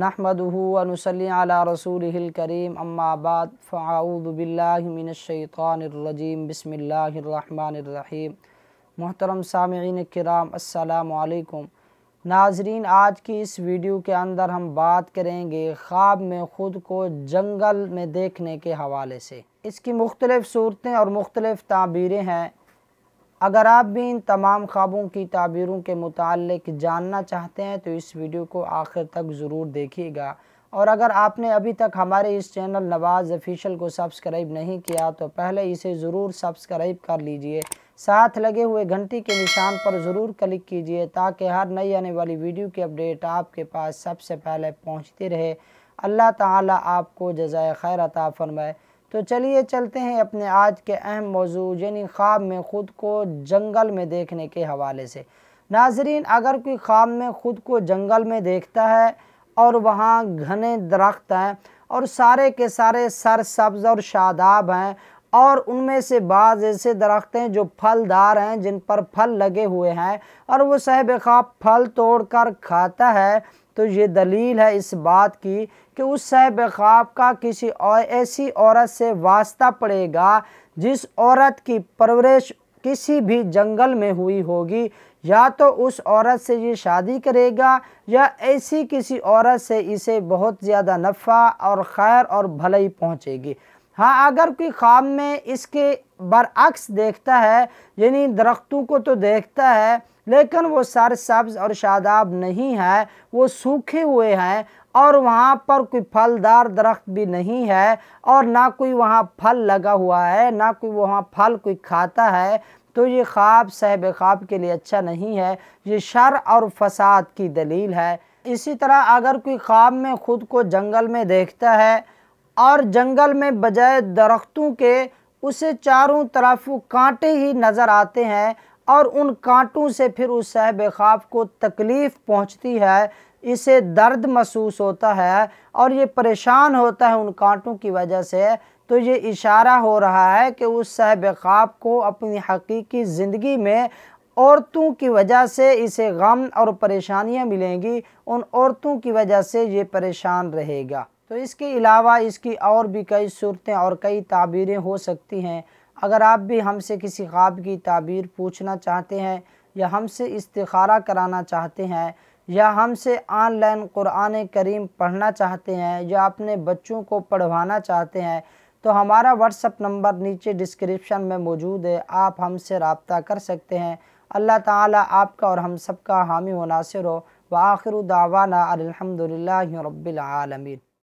नहमदूनसली रसूल करीम अम्माबाद फ़ाऊदबिल्लिमिनशैतरजीम बसमीम मोहतरम सामीन कराम असलकुम नाजरीन आज की इस वीडियो के अंदर हम बात करेंगे ख्वाब में ख़ुद को जंगल में देखने के हवाले से इसकी मुख्तलिफ़ सूरतें और मुख्तलिफ़ ताबीरें हैं अगर आप भी इन तमाम ख्वाबों की ताबीरों के मतलब जानना चाहते हैं तो इस वीडियो को आखिर तक ज़रूर देखिएगा और अगर आपने अभी तक हमारे इस चैनल नवाज़ ऑफिशियल को सब्सक्राइब नहीं किया तो पहले इसे ज़रूर सब्सक्राइब कर लीजिए साथ लगे हुए घंटी के निशान पर ज़रूर क्लिक कीजिए ताकि हर नई आने वाली वीडियो की अपडेट आपके पास सबसे पहले पहुँचती रहे अल्लाह ताला आपको जजाय खैर अता फरमाए तो चलिए चलते हैं अपने आज के अहम मौजू यानी ख्वाब में ख़ुद को जंगल में देखने के हवाले से नाजरीन अगर कोई ख्वाब में ख़ुद को जंगल में देखता है और वहाँ घने दरख्त हैं और सारे के सारे सरसब्ज़ और शादाब हैं और उनमें से बाज़ ऐसे दरख्त हैं जो फलदार हैं जिन पर फल लगे हुए हैं और वो साहब ख्वाब फल तोड़ कर खाता है तो ये दलील है इस बात की कि उस साहब ख़्वाब का किसी और ऐसी औरत से वास्ता पड़ेगा जिस औरत की परवरिश किसी भी जंगल में हुई होगी या तो उस औरत से ये शादी करेगा या ऐसी किसी औरत से इसे बहुत ज़्यादा नफ़ा और खैर और भलाई पहुँचेगी हाँ अगर कोई ख्वाब में इसके बरअक्स देखता है यानी दरख्तों को तो देखता है लेकिन वो सर सब्ज़ और शादाब नहीं है वो सूखे हुए हैं और वहाँ पर कोई फलदार दरख्त भी नहीं है और ना कोई वहाँ फल लगा हुआ है ना कोई वहाँ फल कोई खाता है तो ये ख्वाब सहब ख्वाब के लिए अच्छा नहीं है ये शर और फसाद की दलील है इसी तरह अगर कोई ख्वाब में ख़ुद को जंगल में देखता है और जंगल में बजाय दरख्तों के उसे चारों तरफ कांटे ही नज़र आते हैं और उन कांटों से फिर उस साहब ख़्वाब को तकलीफ़ पहुंचती है इसे दर्द महसूस होता है और ये परेशान होता है उन कांटों की वजह से तो ये इशारा हो रहा है कि उस साहब ख़्वाब को अपनी हकीकी ज़िंदगी में औरतों की वजह से इसे गम और परेशानियां मिलेंगी उन औरतों की वजह से ये परेशान रहेगा तो इसके अलावा इसकी और भी कई सूरतें और कई ताबीरें हो सकती हैं अगर आप भी हमसे किसी ख्वाब की ताबीर पूछना चाहते हैं या हमसे इस्तारा कराना चाहते हैं या हमसे ऑनलाइन कुरान करीम पढ़ना चाहते हैं या अपने बच्चों को पढ़वाना चाहते हैं तो हमारा व्हाट्सअप नंबर नीचे डिस्क्रिप्शन में मौजूद है आप हमसे रबता कर सकते हैं अल्लाह ताला आपका और हम सब का हामी मुनासर हो व आखिर दावाना अलहमदिल्ला रबालमीन